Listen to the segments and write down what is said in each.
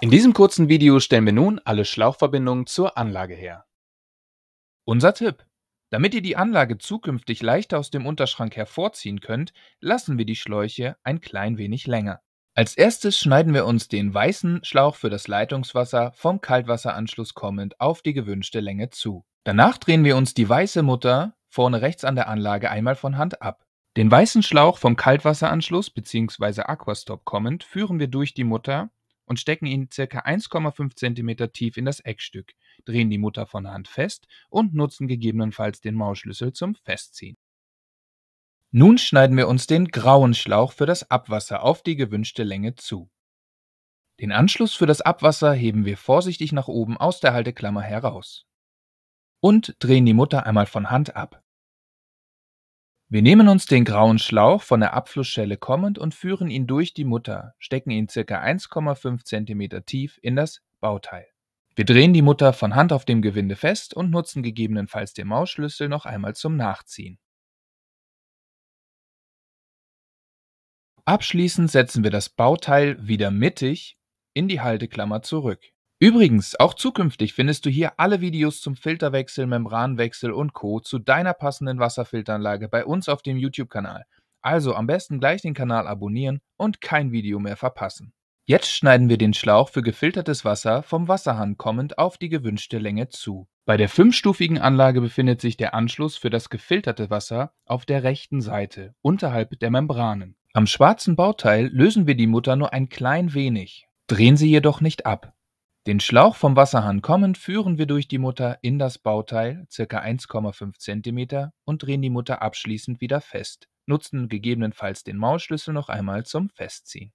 In diesem kurzen Video stellen wir nun alle Schlauchverbindungen zur Anlage her. Unser Tipp. Damit ihr die Anlage zukünftig leichter aus dem Unterschrank hervorziehen könnt, lassen wir die Schläuche ein klein wenig länger. Als erstes schneiden wir uns den weißen Schlauch für das Leitungswasser vom Kaltwasseranschluss kommend auf die gewünschte Länge zu. Danach drehen wir uns die weiße Mutter vorne rechts an der Anlage einmal von Hand ab. Den weißen Schlauch vom Kaltwasseranschluss bzw. Aquastop kommend führen wir durch die Mutter und stecken ihn ca. 1,5 cm tief in das Eckstück, drehen die Mutter von der Hand fest und nutzen gegebenenfalls den Mauschlüssel zum Festziehen. Nun schneiden wir uns den grauen Schlauch für das Abwasser auf die gewünschte Länge zu. Den Anschluss für das Abwasser heben wir vorsichtig nach oben aus der Halteklammer heraus und drehen die Mutter einmal von Hand ab. Wir nehmen uns den grauen Schlauch von der Abflussschelle kommend und führen ihn durch die Mutter, stecken ihn ca. 1,5 cm tief in das Bauteil. Wir drehen die Mutter von Hand auf dem Gewinde fest und nutzen gegebenenfalls den Mausschlüssel noch einmal zum Nachziehen. Abschließend setzen wir das Bauteil wieder mittig in die Halteklammer zurück. Übrigens, auch zukünftig findest du hier alle Videos zum Filterwechsel, Membranwechsel und Co. zu deiner passenden Wasserfilteranlage bei uns auf dem YouTube-Kanal. Also am besten gleich den Kanal abonnieren und kein Video mehr verpassen. Jetzt schneiden wir den Schlauch für gefiltertes Wasser vom Wasserhahn kommend auf die gewünschte Länge zu. Bei der fünfstufigen Anlage befindet sich der Anschluss für das gefilterte Wasser auf der rechten Seite, unterhalb der Membranen. Am schwarzen Bauteil lösen wir die Mutter nur ein klein wenig, drehen sie jedoch nicht ab. Den Schlauch vom Wasserhahn kommend führen wir durch die Mutter in das Bauteil (ca. 1,5 cm) und drehen die Mutter abschließend wieder fest, nutzen gegebenenfalls den Maulschlüssel noch einmal zum Festziehen.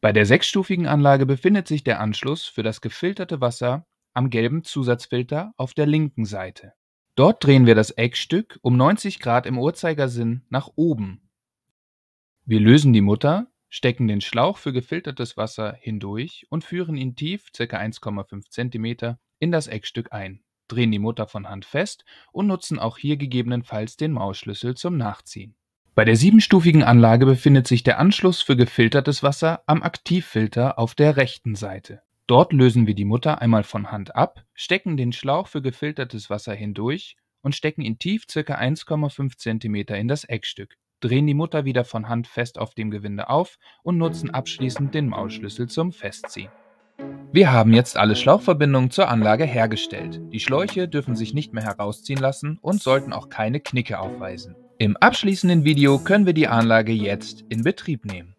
Bei der sechsstufigen Anlage befindet sich der Anschluss für das gefilterte Wasser am gelben Zusatzfilter auf der linken Seite. Dort drehen wir das Eckstück um 90 Grad im Uhrzeigersinn nach oben. Wir lösen die Mutter stecken den Schlauch für gefiltertes Wasser hindurch und führen ihn tief (ca. 1,5 cm) in das Eckstück ein, drehen die Mutter von Hand fest und nutzen auch hier gegebenenfalls den Maulschlüssel zum Nachziehen. Bei der siebenstufigen Anlage befindet sich der Anschluss für gefiltertes Wasser am Aktivfilter auf der rechten Seite. Dort lösen wir die Mutter einmal von Hand ab, stecken den Schlauch für gefiltertes Wasser hindurch und stecken ihn tief (ca. 1,5 cm) in das Eckstück drehen die Mutter wieder von Hand fest auf dem Gewinde auf und nutzen abschließend den Maulschlüssel zum Festziehen. Wir haben jetzt alle Schlauchverbindungen zur Anlage hergestellt. Die Schläuche dürfen sich nicht mehr herausziehen lassen und sollten auch keine Knicke aufweisen. Im abschließenden Video können wir die Anlage jetzt in Betrieb nehmen.